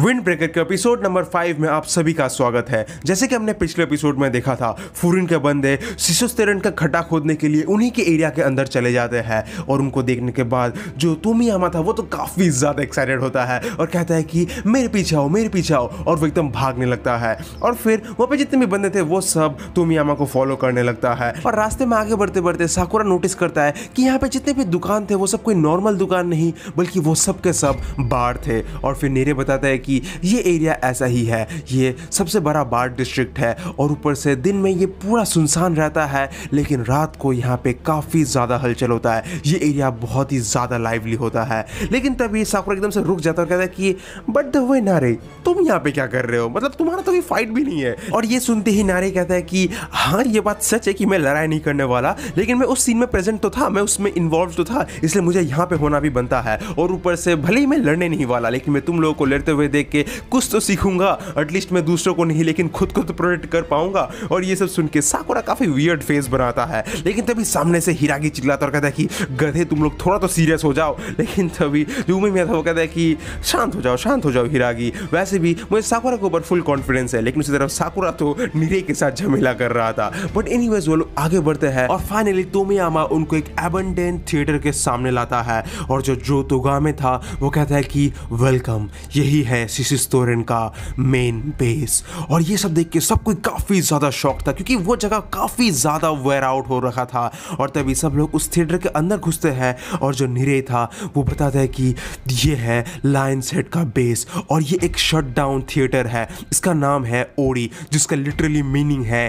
wind Breaker के episode number five में आप सभी का स्वागत है जैसे कि हमने पिछले एपिसोड में देखा था फूरिन के बंदे शिशुस्तरन का खड्डा खोदने के लिए उन्हीं के एरिया के अंदर चले जाते हैं और उनको देखने के बाद जो तुमी आमा था वो तो काफ़ी ज़्यादा एक्साइटेड होता है और कहता है कि मेरे पीछे आओ मेरे पीछे आओ और वो एकदम भागने लगता है और फिर वहाँ पर जितने भी बंदे थे वो सब तुमी को फॉलो करने लगता है और रास्ते में आगे बढ़ते बढ़ते साकुरा नोटिस करता है कि यहाँ पर जितने भी दुकान थे वो सब कोई नॉर्मल दुकान नहीं बल्कि वो सब के सब बाढ़ थे और फिर नीरे बताता है कि ये एरिया ऐसा ही है ये सबसे बड़ा बाढ़ डिस्ट्रिक्ट है और ऊपर से दिन में ये पूरा सुनसान रहता है लेकिन रात को यहाँ पे काफ़ी ज़्यादा हलचल होता है ये एरिया बहुत ही ज़्यादा लाइवली होता है लेकिन तभी साकुरा एकदम से रुक जाता है और कहता है कि बट द वे नारे तुम यहाँ पे क्या कर रहे हो मतलब तुम्हारा तो कोई फाइट भी नहीं है और ये सुनते ही नारे कहता है कि हाँ ये बात सच है कि मैं लड़ाई नहीं करने वाला लेकिन मैं उस सीन में प्रेजेंट तो था मैं उसमें इन्वॉल्व तो था इसलिए मुझे यहाँ पे होना भी बनता है और ऊपर से भले ही मैं लड़ने नहीं वाला लेकिन मैं तुम लोगों को लड़ते हुए देख के कुछ तो सीखूंगा एटलीस्ट मैं दूसरों को नहीं लेकिन खुद को तो प्रोटेक्ट कर पाऊंगा और ये सब सुन के साकुरा काफ़ी वियर्ड फेस बनाता है लेकिन तभी सामने से हिरागी चिल्लाता और कहता है कि गधे तुम लोग थोड़ा तो सीरियस हो जाओ लेकिन तभी जूमी था वो कहता है कि शांत हो जाओ शांत हो जाओ हिरागी वैसे भी मुझे साकुरा के ऊपर फुल कॉन्फिडेंस है लेकिन उसी तरफ साकुरा तो निरे के साथ झमेला कर रहा था बट एनी वो लोग आगे बढ़ते हैं और फाइनली तोमियामा उनको एक एबंडेंट थिएटर के सामने लाता है और जो जो तोगा में था वो कहता है कि वेलकम यही है है का मेन बेस और ये सब देख के सबको काफ़ी ज़्यादा शौक था क्योंकि वो जगह काफ़ी ज़्यादा वेयर आउट हो रखा था और तभी सब लोग उस थिएटर के अंदर घुसते हैं और जो निरे था वो बताता है कि ये है लाइन सेट का बेस और ये एक शट डाउन थिएटर है इसका नाम है ओडी जिसका लिटरली मीनिंग है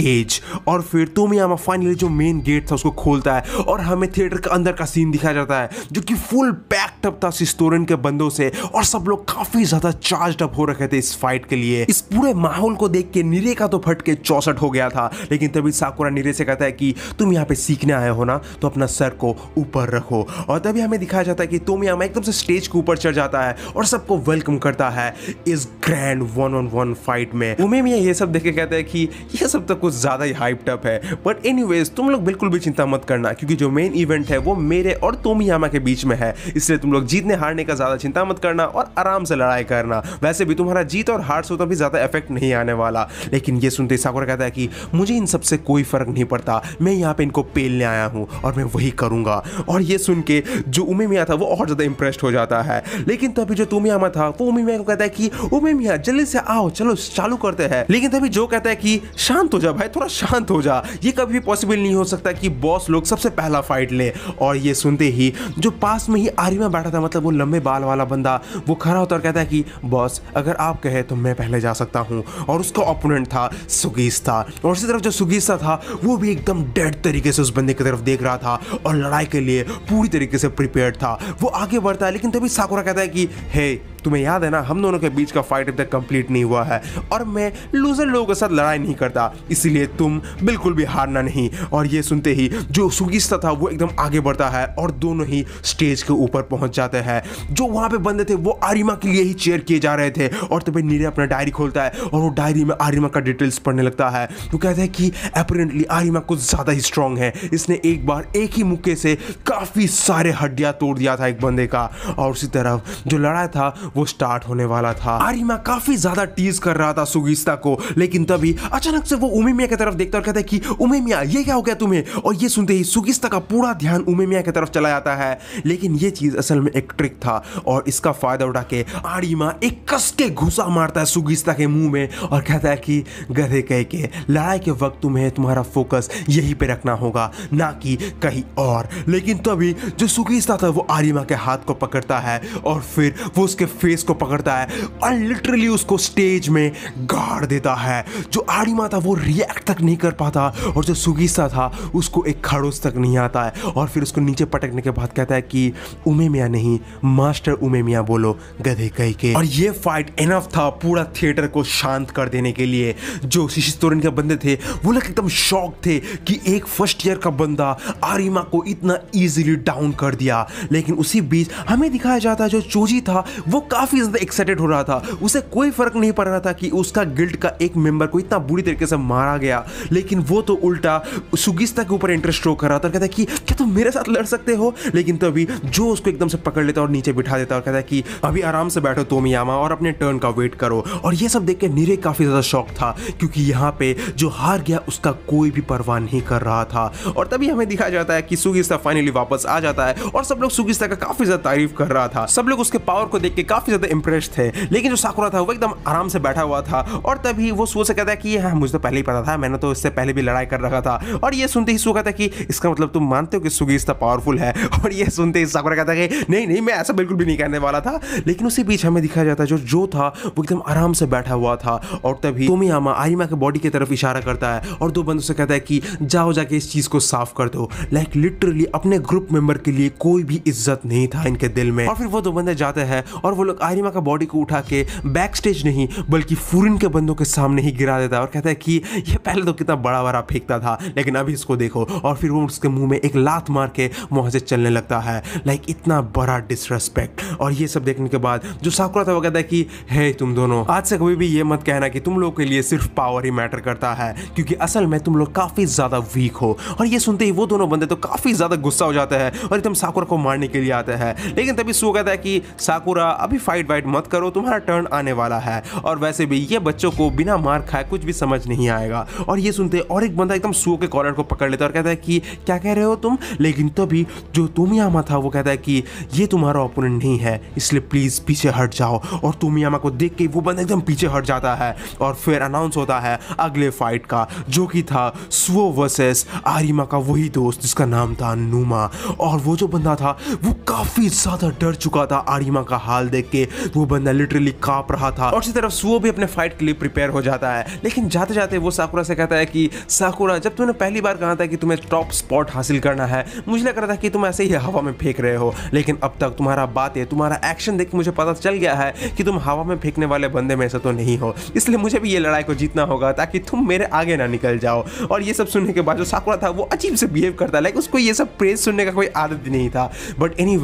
केज और फिर तोमियामा फाइनली जो मेन गेट था उसको खोलता है और हमें थिएटर के अंदर का सीन दिखाया जाता है जो कि फुल पैक्टअप था सिस्टोरन के बंदों से और सब लोग काफी ज्यादा चार्ज अप हो रखे थे इस फाइट के लिए इस पूरे माहौल को देख के नीरे का तो फटके चौसठ हो गया था लेकिन तभी साकुरा नीरे से कहता है कि तुम यहाँ पे सीखने आए हो ना तो अपना सर को ऊपर रखो और तभी हमें दिखाया जाता है कि तोमियामा एकदम से स्टेज के ऊपर चढ़ जाता है और सबको वेलकम करता है इस grand one on one fight में उमे मिया ये सब देख के कहता है कि यह सब तो कुछ ज़्यादा ही हाइप टप है बट एनीवेज तुम लोग बिल्कुल भी चिंता मत करना क्योंकि जो मेन इवेंट है वो मेरे और तोमियामा के बीच में है इसलिए तुम लोग जीतने हारने का ज़्यादा चिंता मत करना और आराम से लड़ाई करना वैसे भी तुम्हारा जीत और हार से उतना भी ज़्यादा इफेक्ट नहीं आने वाला लेकिन ये सुनते साकुरा कहता है कि मुझे इन सबसे कोई फ़र्क नहीं पड़ता मैं यहाँ पे इनको पेलने आया हूँ और मैं वही करूंगा और ये सुन के जो उमे मियाँ था वो और ज़्यादा इम्प्रेस्ड हो जाता है लेकिन तभी जो तुमियामा था वो उमे मियाँ को कहता है कि उमे मियाँ जल्दी से आओ चलो चालू करते हैं लेकिन तभी जो कहता है कि शांत हो जाओ जा भाई थोड़ा शांत हो जा ये कभी पॉसिबल नहीं हो सकता कि बॉस लोग सबसे पहला फाइट लें और ये सुनते ही जो पास में ही आर्मी में बैठा था मतलब वो लंबे बाल वाला बंदा वो खड़ा होता और कहता है कि बॉस अगर आप कहे तो मैं पहले जा सकता हूँ और उसका ओपोनेंट था सुगीस था और उसी तरफ जो सुगीसा था वो भी एकदम डेड तरीके से उस बंदे की तरफ देख रहा था और लड़ाई के लिए पूरी तरीके से प्रिपेयर था वो आगे बढ़ता है लेकिन तभी साकुरा कहता है कि हे तुम्हें याद है ना हम दोनों के बीच का फाइट अब तक कंप्लीट नहीं हुआ है और मैं लूजर लोगों के साथ लड़ाई नहीं करता इसीलिए तुम बिल्कुल भी हारना नहीं और ये सुनते ही जो सुगिस्ता था वो एकदम आगे बढ़ता है और दोनों ही स्टेज के ऊपर पहुंच जाते हैं जो वहाँ पे बंदे थे वो आरिमा के लिए ही चेयर किए जा रहे थे और तभी नीरे अपना डायरी खोलता है और वो डायरी में आरिमा का डिटेल्स पढ़ने लगता है वो कहते हैं कि अपरेंटली आरिमा कुछ ज़्यादा ही स्ट्रांग है इसने एक बार एक ही मुक्के से काफ़ी सारे हड्डियाँ तोड़ दिया था एक बंदे का और उसी तरफ जो लड़ा था वो स्टार्ट होने वाला था आरिमा काफी ज्यादा टीज कर रहा था सुगिस्ता को लेकिन तभी अचानक से वो उमे की तरफ देखता और कहता है कि उमे ये क्या हो गया तुम्हें और ये सुनते ही सुगिस्ता का पूरा ध्यान उमे की तरफ चला जाता है लेकिन ये चीज असल में एक ट्रिक था और इसका फायदा उठा के आरिमा एक कस के घुसा मारता है सुगिस्ता के मुंह में और कहता है कि गधे कह के लड़ाई के वक्त तुम्हें तुम्हारा फोकस यहीं पे रखना होगा ना कि कहीं और लेकिन तभी जो सुगिस्ता था वो आरिमा के हाथ को पकड़ता है और फिर वो उसके फेस को पकड़ता है और लिटरली उसको स्टेज में गाड़ देता है जो आड़ीमा था वो रिएक्ट तक नहीं कर पाता और जो सुगीसा था उसको एक खड़ोस तक नहीं आता है और फिर उसको नीचे पटकने के बाद कहता है कि उमे मियाँ नहीं मास्टर उमे मियाँ बोलो गधे कह के और ये फाइट इनफ था पूरा थिएटर को शांत कर देने के लिए जो शिशि तोरण के बंदे थे वो लोग एकदम शौक थे कि एक फर्स्ट ईयर का बंदा आरिमा को इतना ईजिली डाउन कर दिया लेकिन उसी बीच हमें दिखाया जाता है जो चोजी था वो काफ़ी ज़्यादा एक्साइटेड हो रहा था उसे कोई फ़र्क नहीं पड़ रहा था कि उसका गिल्ड का एक मेंबर को इतना बुरी तरीके से मारा गया लेकिन वो तो उल्टा सुगिस्ता के ऊपर इंटरेस्ट शो कर रहा था कहता है कि क्या तुम तो मेरे साथ लड़ सकते हो लेकिन तभी तो जो उसको एकदम से पकड़ लेता और नीचे बिठा देता और कहता है कि अभी आराम से बैठो तुम तोमियामा और अपने टर्न का वेट करो और यह सब देख के नीरे काफ़ी ज़्यादा शौक था क्योंकि यहाँ पे जो हार गया उसका कोई भी परवाह नहीं कर रहा था और तभी हमें दिखाया जाता है कि सुगिस्ता फाइनली वापस आ जाता है और सब लोग सुगिस्ता का काफ़ी ज़्यादा तारीफ कर रहा था सब लोग उसके पावर को देख के काफ़ी ज़्यादा इंप्रेस थे लेकिन जो साकुरा था वो एकदम आराम से बैठा हुआ था और तभी वो सो से कहता है कि हाँ मुझे तो पहले ही पता था मैंने तो इससे पहले भी लड़ाई कर रखा था और ये सुनते ही सो कहता है कि इसका मतलब तुम मानते हो कि सुगी इतना पावरफुल है और ये सुनते ही साकुरा कहता है कि नहीं नहीं मैं ऐसा बिल्कुल भी नहीं कहने वाला था लेकिन उसी बीच हमें दिखा जाता है जो जो था वो एकदम आराम से बैठा हुआ था और तभी तोमियामा आरिमा के बॉडी की तरफ इशारा करता है और दो बंदों से कहता है कि जाओ जाके इस चीज़ को साफ कर दो लाइक लिटरली अपने ग्रुप मेंबर के लिए कोई भी इज्जत नहीं था इनके दिल में और फिर वो दो बंदे जाते हैं और वो लोग आरिमा का बॉडी को उठा के बैक स्टेज नहीं बल्कि फूरिन के बंदों के सामने ही गिरा देता है और कहता है कि ये पहले तो कितना बड़ा बड़ा फेंकता था लेकिन अभी इसको देखो और फिर वो उसके मुंह में एक लात मार के वहाँ से चलने लगता है लाइक इतना बड़ा डिसरेस्पेक्ट और ये सब देखने के बाद जो साकुरा था वो कहता है कि हे तुम दोनों आज से कभी भी ये मत कहना कि तुम लोग के लिए सिर्फ पावर ही मैटर करता है क्योंकि असल में तुम लोग काफ़ी ज़्यादा वीक हो और ये सुनते ही वो दोनों बंदे तो काफ़ी ज़्यादा गुस्सा हो जाते हैं और एकदम साकुरा को मारने के लिए आते हैं लेकिन तभी सो कहता है कि साकुरा अभी भी फाइट वाइट मत करो तुम्हारा टर्न आने वाला है और वैसे भी ये बच्चों को बिना मार खाए कुछ भी समझ नहीं आएगा और ये सुनते और एक बंदा एकदम सो के कॉलर को पकड़ लेता है और कहता है कि क्या कह रहे हो तुम लेकिन तभी जो तोमियामा था वो कहता है कि ये तुम्हारा ओपोनेंट नहीं है इसलिए प्लीज़ पीछे हट जाओ और तुमियामा को देख के वो बंदा एकदम पीछे हट जाता है और फिर अनाउंस होता है अगले फाइट का जो कि था स्wo वर्सेस आरिमा का वही दोस्त जिसका नाम था नुमा और वो जो बंदा था वो काफ़ी ज़्यादा डर चुका था आरिमा का हाल देख देख के वो बंदा लिटरली कांप रहा था और इसी तरफ सुओ भी अपने फाइट के लिए प्रिपेयर हो जाता है लेकिन जाते जाते वो साकुरा से कहता है कि साकुरा जब तुमने पहली बार कहा था कि तुम्हें टॉप स्पॉट हासिल करना है मुझे लग रहा था कि तुम ऐसे ही हवा में फेंक रहे हो लेकिन अब तक तुम्हारा बातें तुम्हारा एक्शन देख मुझे पता चल गया है कि तुम हवा में फेंकने वाले बंदे में ऐसा तो नहीं हो इसलिए मुझे भी ये लड़ाई को जीतना होगा ताकि तुम मेरे आगे ना निकल जाओ और ये सब सुनने के बाद जो साकुरा था वो अजीब से बिहेव करता लाइक उसको ये सब प्रेस सुनने का कोई आदत नहीं था बट एनी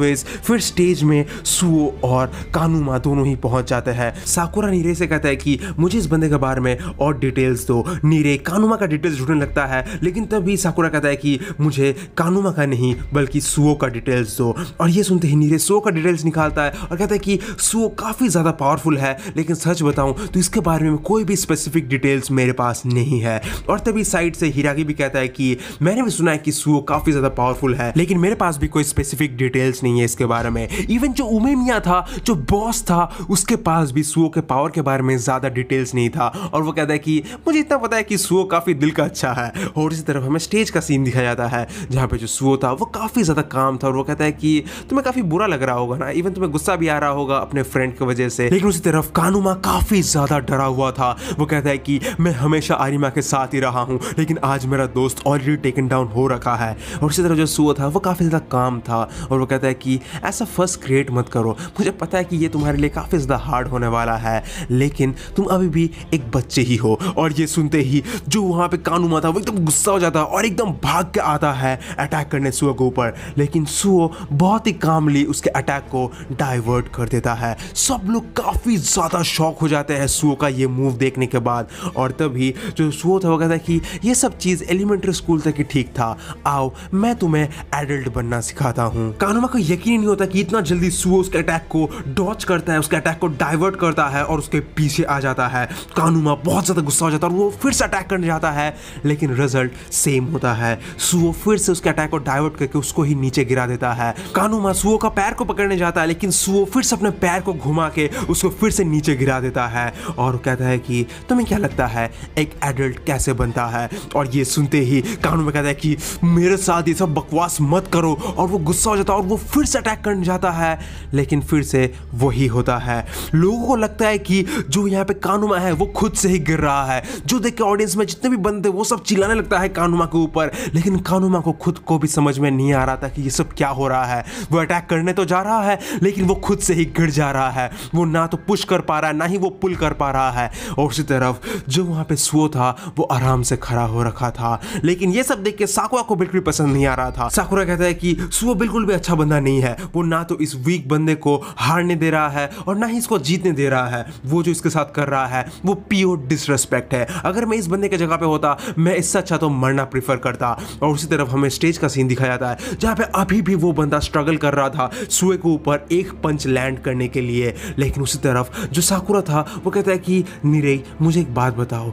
फिर स्टेज में सुओ और कानूमा दोनों ही पहुंच जाते हैं साकुरा नीरे से कहता है कि मुझे इस बंदे के बारे में और डिटेल्स दो नीरे कानूमा का डिटेल्स ढूंढने लगता है लेकिन तभी साकुरा कहता है कि मुझे कानूमा का नहीं बल्कि सुओ का डिटेल्स दो और ये सुनते ही नीरे सुओ का डिटेल्स निकालता है और कहता है कि सुओ काफ़ी ज़्यादा पावरफुल है लेकिन सच बताऊँ तो इसके बारे में कोई भी स्पेसिफिक डिटेल्स मेरे पास नहीं है और तभी साइड से हिरागी भी कहता है कि मैंने भी सुना है कि सुओ काफ़ी ज़्यादा पावरफुल है लेकिन मेरे पास भी कोई स्पेसिफिक डिटेल्स नहीं है इसके बारे में इवन जो उमेमिया था जो बॉस था उसके पास भी सुओ के पावर के बारे में ज़्यादा डिटेल्स नहीं था और वो कहता है कि मुझे इतना पता है कि सुओ काफ़ी दिल का अच्छा है और इसी तरफ हमें स्टेज का सीन दिखाया जाता है जहाँ पे जो सुओ था वो काफ़ी ज़्यादा काम था और वो कहता है कि तुम्हें काफ़ी बुरा लग रहा होगा ना इवन तुम्हें गुस्सा भी आ रहा होगा अपने फ्रेंड की वजह से लेकिन उसी तरफ कानूमा काफ़ी ज़्यादा डरा हुआ था वो कहता है कि मैं हमेशा आरिमा के साथ ही रहा हूँ लेकिन आज मेरा दोस्त ऑलरेडी टेकन डाउन हो रखा है और इसी तरह जो सुओ था वो काफ़ी ज़्यादा काम था और वो कहता है कि ऐसा फर्स्ट क्रिएट मत करो मुझे पता है है कि ये तुम्हारे लिए काफ़ी ज़्यादा हार्ड होने वाला है लेकिन तुम अभी भी एक बच्चे ही हो और ये सुनते ही जो वहाँ पे कानू माता वो एकदम गुस्सा हो जाता है और एकदम भाग के आता है अटैक करने सुओ के ऊपर लेकिन सुओ बहुत ही कामली उसके अटैक को डाइवर्ट कर देता है सब लोग काफ़ी ज़्यादा शौक हो जाते हैं सुओ का ये मूव देखने के बाद और तभी जो सुओ था वो कहता है कि ये सब चीज़ एलिमेंट्री स्कूल तक ही ठीक था आओ मैं तुम्हें एडल्ट बनना सिखाता हूँ कानूमा को यकीन नहीं होता कि इतना जल्दी सुओ उसके अटैक को डॉच करता है उसके अटैक को डाइवर्ट करता है और उसके पीछे आ जाता है कानूमा बहुत ज़्यादा गुस्सा हो जाता है और वो फिर से अटैक करने जाता है लेकिन रिजल्ट सेम होता है सुओ फिर से उसके अटैक को डाइवर्ट करके उसको ही नीचे गिरा देता है कानूमा सुओ का पैर को पकड़ने जाता है लेकिन सुओ फिर से अपने पैर को घुमा के उसको फिर से नीचे गिरा देता है और कहता है कि तुम्हें क्या लगता है एक एडल्ट कैसे बनता है और ये सुनते ही कानूमा कहता है कि मेरे साथ ये सब बकवास मत करो और वो गुस्सा हो जाता है और वो फिर से अटैक करने जाता है लेकिन फिर से वही होता है लोगों को लगता है कि जो यहाँ पे कानुमा है वो खुद से ही गिर रहा है जो देख के ऑडियंस में जितने भी बंदे वो सब चिल्लाने लगता है कानुमा के ऊपर लेकिन कानुमा को खुद को भी समझ में नहीं आ रहा था कि ये सब क्या हो रहा है वो अटैक करने तो जा रहा है लेकिन वो खुद से ही गिर जा रहा है वो ना तो पुश कर पा रहा है ना ही वो पुल कर पा रहा है और उसी तरफ जो वहाँ पे सो था वो आराम से खड़ा हो रखा था लेकिन ये सब देख के साकुआ को बिल्कुल पसंद नहीं आ रहा था साकुरा कहता है कि सुओ बिल्कुल भी अच्छा बंदा नहीं है वो ना तो इस वीक बंदे को हारने करने दे रहा है और ना ही इसको जीतने दे रहा है वो जो इसके साथ कर रहा है वो प्योर डिसरेस्पेक्ट है अगर मैं इस बंदे के जगह पे होता मैं इससे अच्छा तो मरना प्रीफर करता और उसी तरफ हमें स्टेज का सीन दिखाया जाता है जहाँ पे अभी भी वो बंदा स्ट्रगल कर रहा था सुए के ऊपर एक पंच लैंड करने के लिए लेकिन उसी तरफ जो साकुरा था वो कहता है कि निरे मुझे एक बात बताओ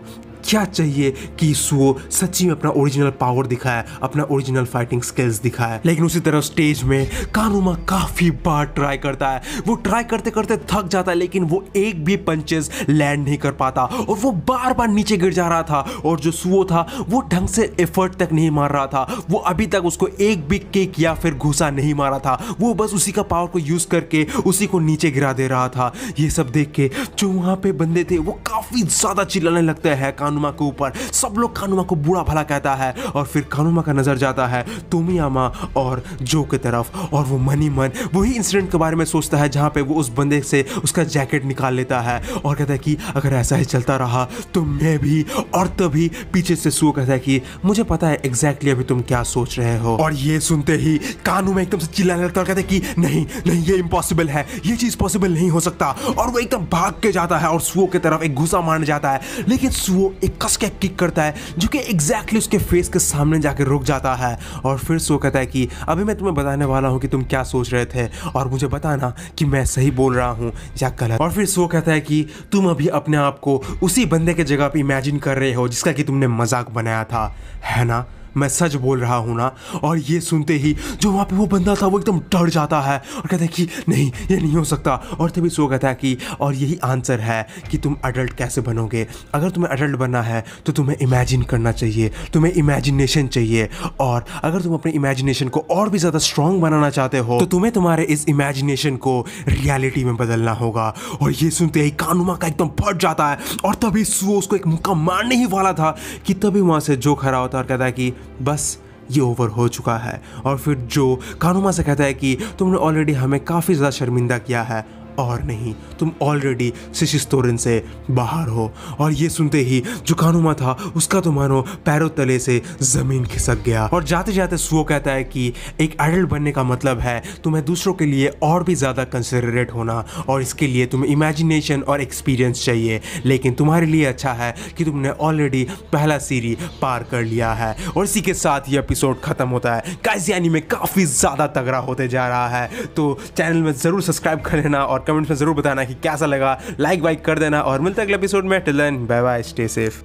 क्या चाहिए कि सुओ सच्ची में अपना ओरिजिनल पावर दिखाए अपना ओरिजिनल फाइटिंग स्किल्स दिखाए लेकिन उसी तरह स्टेज में कानुमा काफ़ी बार ट्राई करता है वो ट्राई करते करते थक जाता है लेकिन वो एक भी पंचेस लैंड नहीं कर पाता और वो बार बार नीचे गिर जा रहा था और जो सुओ था वो ढंग से एफर्ट तक नहीं मार रहा था वो अभी तक उसको एक भी केक या फिर घुसा नहीं मारा था वो बस उसी का पावर को यूज़ करके उसी को नीचे गिरा दे रहा था ये सब देख के जो वहाँ पे बंदे थे वो काफ़ी ज़्यादा चिल्लाने लगते हैं कानून कानुमा के ऊपर सब लोग कानुमा को बुरा भला कहता है और फिर कानुमा का नज़र जाता है तोमियामा और जो के तरफ और वो मनी मन वही इंसिडेंट के बारे में सोचता है जहाँ पे वो उस बंदे से उसका जैकेट निकाल लेता है और कहता है कि अगर ऐसा ही चलता रहा तो मैं भी और तभी पीछे से सुओ कहता है कि मुझे पता है एग्जैक्टली अभी तुम क्या सोच रहे हो और ये सुनते ही कानू में एकदम से चिल्लाने लगता है और कहता है कि नहीं नहीं ये इम्पॉसिबल है ये चीज़ पॉसिबल नहीं हो सकता और वो एकदम भाग के जाता है और सुओ की तरफ एक घुसा मारने जाता है लेकिन सुओ एक कस के किक करता है जो कि एग्जैक्टली उसके फेस के सामने जाकर रुक जाता है और फिर सो कहता है कि अभी मैं तुम्हें बताने वाला हूँ कि तुम क्या सोच रहे थे और मुझे बताना कि मैं सही बोल रहा हूँ या गलत और फिर सो कहता है कि तुम अभी अपने आप को उसी बंदे के जगह पर इमेजिन कर रहे हो जिसका कि तुमने मजाक बनाया था है ना मैं सच बोल रहा हूँ ना और ये सुनते ही जो वहाँ पे वो बंदा था वो एकदम डर जाता है और कहता है कि नहीं ये नहीं हो सकता और तभी सो कहता है कि और यही आंसर है कि तुम अडल्ट कैसे बनोगे अगर तुम्हें अडल्ट बनना है तो तुम्हें इमेजिन करना चाहिए तुम्हें इमेजिनेशन चाहिए और अगर तुम अपने इमेजिनेशन को और भी ज़्यादा स्ट्रांग बनाना चाहते हो तो तुम्हें तुम्हारे इस इमेजिनेशन को रियलिटी में बदलना होगा और ये सुनते ही कानूमा का एकदम फट जाता है और तभी सो उसको एक मुक्का मारने ही वाला था कि तभी वहाँ से जो खड़ा होता है और कहता है कि बस ये ओवर हो चुका है और फिर जो कानूमा से कहता है कि तुमने ऑलरेडी हमें काफ़ी ज़्यादा शर्मिंदा किया है और नहीं तुम ऑलरेडी शिशिश तोरण से बाहर हो और ये सुनते ही जो कानुमा था उसका तो मानो पैरों तले से ज़मीन खिसक गया और जाते जाते सुओ कहता है कि एक एडल्ट बनने का मतलब है तुम्हें दूसरों के लिए और भी ज़्यादा कंसिडरेट होना और इसके लिए तुम्हें इमेजिनेशन और एक्सपीरियंस चाहिए लेकिन तुम्हारे लिए अच्छा है कि तुमने ऑलरेडी पहला सीरी पार कर लिया है और इसी के साथ ये एपिसोड ख़त्म होता है काजियानी में काफ़ी ज़्यादा तगड़ा होते जा रहा है तो चैनल में ज़रूर सब्सक्राइब कर लेना और कमेंट्स में ज़रूर बताना कि कैसा लगा लाइक वाइक कर देना और मिलता है अगले एपिसोड में till then bye bye stay safe